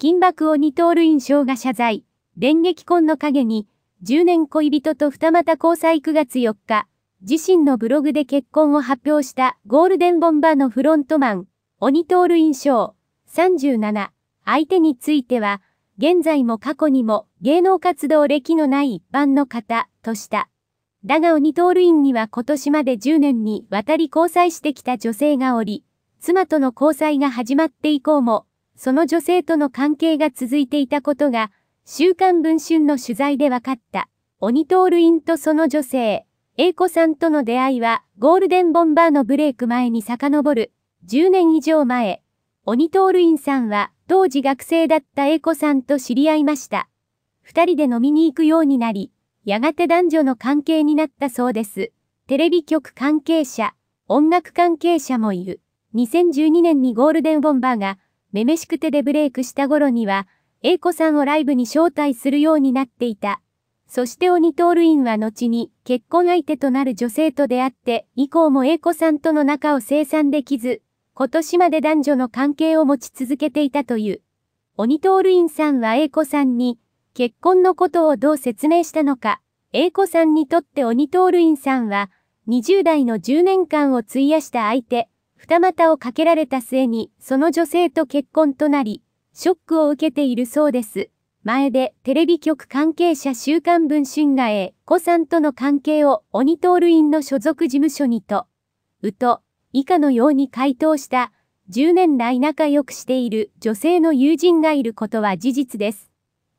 金箔を二刀類印象が謝罪、電撃婚の陰に、10年恋人と二股交際9月4日、自身のブログで結婚を発表したゴールデンボンバーのフロントマン、鬼トール印象37、相手については、現在も過去にも芸能活動歴のない一般の方、とした。だが鬼トール院には今年まで10年にわたり交際してきた女性がおり、妻との交際が始まって以降も、その女性との関係が続いていたことが、週刊文春の取材で分かった。鬼トールインとその女性、英子さんとの出会いは、ゴールデンボンバーのブレイク前に遡る、10年以上前、鬼トールインさんは、当時学生だった英子さんと知り合いました。二人で飲みに行くようになり、やがて男女の関係になったそうです。テレビ局関係者、音楽関係者もいる。2012年にゴールデンボンバーが、めめしくてでブレイクした頃には、英子さんをライブに招待するようになっていた。そして鬼トールインは後に結婚相手となる女性と出会って以降も英子さんとの仲を清算できず、今年まで男女の関係を持ち続けていたという。鬼トールインさんは英子さんに結婚のことをどう説明したのか、英子さんにとって鬼トールインさんは20代の10年間を費やした相手、二股をかけられた末に、その女性と結婚となり、ショックを受けているそうです。前でテレビ局関係者週刊文春がえ、子さんとの関係を鬼トる院の所属事務所にと、うと、以下のように回答した、10年来仲良くしている女性の友人がいることは事実です。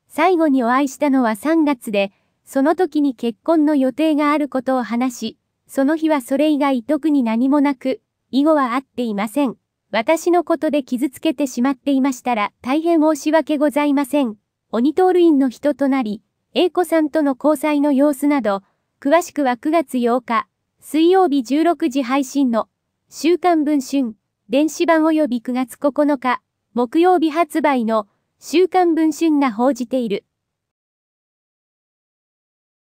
最後にお会いしたのは3月で、その時に結婚の予定があることを話し、その日はそれ以外特に何もなく、以後は会っていません。私のことで傷つけてしまっていましたら大変申し訳ございません。オニトール院の人となり、A 子さんとの交際の様子など、詳しくは9月8日、水曜日16時配信の、週刊文春、電子版及び9月9日、木曜日発売の、週刊文春が報じている。